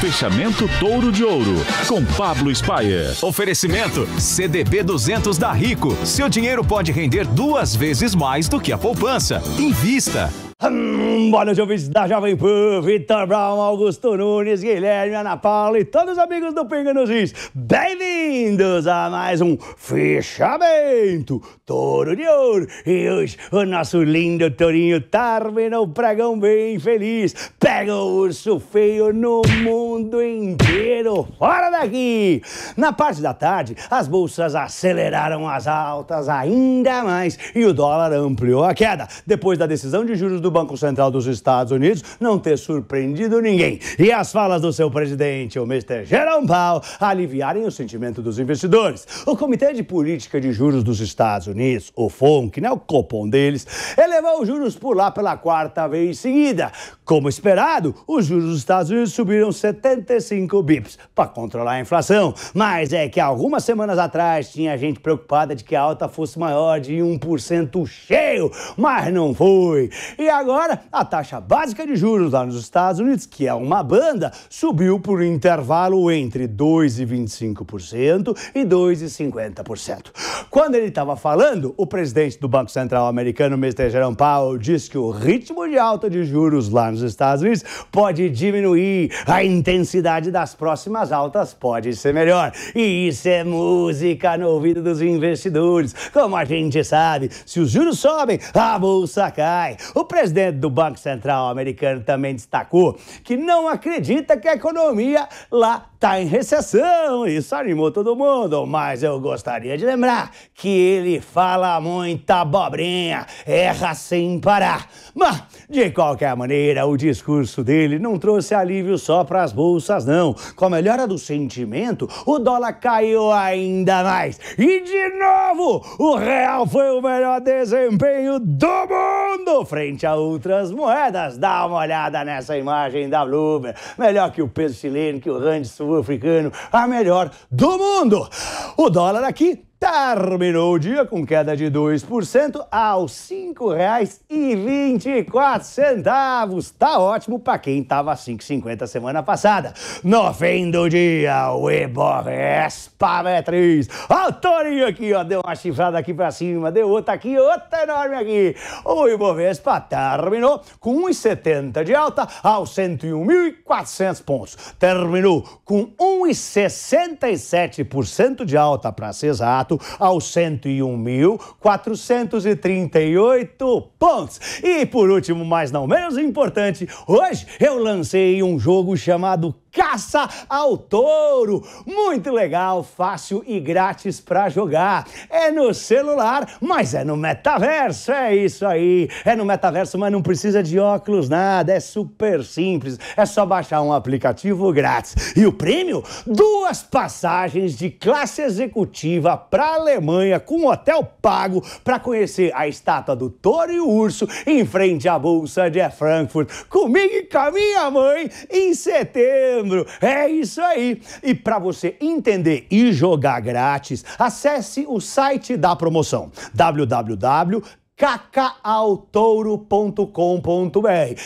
Fechamento Touro de Ouro, com Pablo Spayer. Oferecimento CDB 200 da Rico. Seu dinheiro pode render duas vezes mais do que a poupança. Invista. Hum. Bora os ouvintes da Jovem Pan, Vitor Brown, Augusto Nunes, Guilherme, Ana Paula e todos os amigos do Pinga nos Is. Bem-vindos a mais um fechamento Toro de Ouro. E hoje o nosso lindo tourinho termina o pregão bem feliz. Pega o urso feio no mundo inteiro. Fora daqui! Na parte da tarde, as bolsas aceleraram as altas ainda mais e o dólar ampliou a queda. Depois da decisão de juros do Banco Central do dos Estados Unidos não ter surpreendido ninguém. E as falas do seu presidente, o Mr. Jerome Powell, aliviarem o sentimento dos investidores. O Comitê de Política de Juros dos Estados Unidos, o FONC, né, o Copom deles, elevou os juros por lá pela quarta vez seguida. Como esperado, os juros dos Estados Unidos subiram 75 bips para controlar a inflação. Mas é que algumas semanas atrás tinha gente preocupada de que a alta fosse maior de 1% cheio, mas não foi. E agora a taxa básica de juros lá nos Estados Unidos, que é uma banda, subiu por um intervalo entre 2,25% e 2,50%. Quando ele estava falando, o presidente do Banco Central americano, Mr. Jerome Powell, disse que o ritmo de alta de juros lá nos Estados Unidos pode diminuir, a intensidade das próximas altas pode ser melhor. E isso é música no ouvido dos investidores. Como a gente sabe, se os juros sobem, a bolsa cai. O presidente do Banco Banco Central americano também destacou que não acredita que a economia lá está em recessão. Isso animou todo mundo, mas eu gostaria de lembrar que ele fala muita abobrinha, erra sem parar. Mas, de qualquer maneira, o discurso dele não trouxe alívio só para as bolsas, não. Com a melhora do sentimento, o dólar caiu ainda mais. E, de novo, o real foi o melhor desempenho do mundo frente a outras moedas moedas. Dá uma olhada nessa imagem da Bloomer. Melhor que o peso chileno, que o rand sul-africano, a melhor do mundo. O dólar aqui Terminou o dia com queda de 2% aos R$ 5,24. Tá ótimo para quem estava 5,50 semana passada. No fim do dia, o Ibovespa é 3. Ó, Torinho aqui, ó, deu uma chifrada aqui para cima, deu outra aqui, outra enorme aqui. O Ibovespa terminou com 1,70 de alta aos 101.400 pontos. Terminou com 1,67% de alta, para ser exato candidato aos 101.438 pontos. E por último, mas não menos importante, hoje eu lancei um jogo chamado Caça ao Touro. Muito legal, fácil e grátis para jogar. É no celular, mas é no metaverso. É isso aí. É no metaverso, mas não precisa de óculos, nada. É super simples. É só baixar um aplicativo grátis. E o prêmio? Duas passagens de classe executiva para Alemanha com hotel pago para conhecer a estátua do Touro e o Urso em frente à Bolsa de Frankfurt. Comigo e com a minha mãe em setembro. É isso aí. E para você entender e jogar grátis, acesse o site da promoção www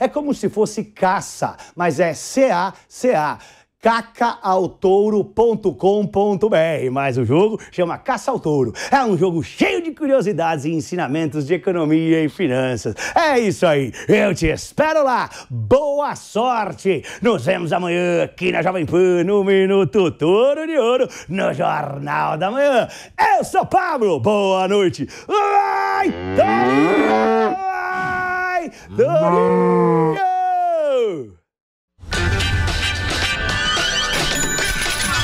É como se fosse caça, mas é C-A-C-A. c a cacautouro.com.br. Mas o jogo chama Caça ao Touro. É um jogo cheio de curiosidades e ensinamentos de economia e finanças. É isso aí. Eu te espero lá. Boa sorte. Nos vemos amanhã aqui na Jovem Pan no Minuto Touro de Ouro no Jornal da Manhã. Eu sou Pablo. Boa noite. Vai, Vai, Touro!